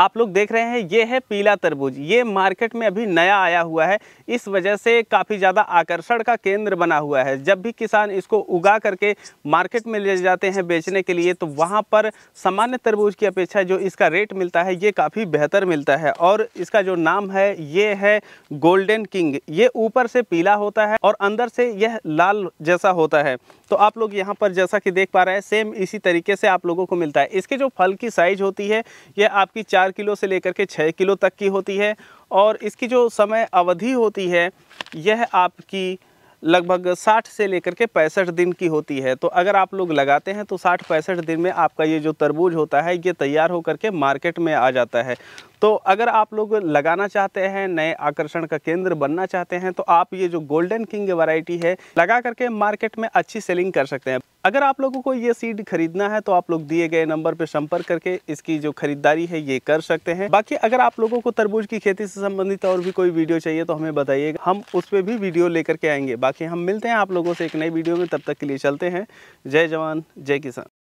आप लोग देख रहे हैं ये है पीला तरबूज ये मार्केट में अभी नया आया हुआ है इस वजह से काफ़ी ज़्यादा आकर्षण का केंद्र बना हुआ है जब भी किसान इसको उगा करके मार्केट में ले जाते हैं बेचने के लिए तो वहाँ पर सामान्य तरबूज की अपेक्षा जो इसका रेट मिलता है ये काफ़ी बेहतर मिलता है और इसका जो नाम है ये है गोल्डन किंग ये ऊपर से पीला होता है और अंदर से यह लाल जैसा होता है तो आप लोग यहाँ पर जैसा कि देख पा रहे हैं सेम इसी तरीके से आप लोगों को मिलता है इसके जो फल की साइज होती है यह आपकी चार चार किलो से लेकर के छः किलो तक की होती है और इसकी जो समय अवधि होती है यह आपकी लगभग 60 से लेकर के पैंसठ दिन की होती है तो अगर आप लोग लगाते हैं तो 60 पैंसठ दिन में आपका ये जो तरबूज होता है ये तैयार होकर के मार्केट में आ जाता है तो अगर आप लोग लगाना चाहते हैं नए आकर्षण का केंद्र बनना चाहते हैं तो आप ये जो गोल्डन किंग वैरायटी है लगा करके मार्केट में अच्छी सेलिंग कर सकते हैं अगर आप लोगों को ये सीड खरीदना है तो आप लोग दिए गए नंबर पर संपर्क करके इसकी जो खरीदारी है ये कर सकते हैं बाकी अगर आप लोगों को तरबूज की खेती से संबंधित और भी कोई वीडियो चाहिए तो हमें बताइएगा हम उस पर भी वीडियो लेकर के आएंगे बाकी हम मिलते हैं आप लोगों से एक नई वीडियो में तब तक के लिए चलते हैं जय जवान जय किसान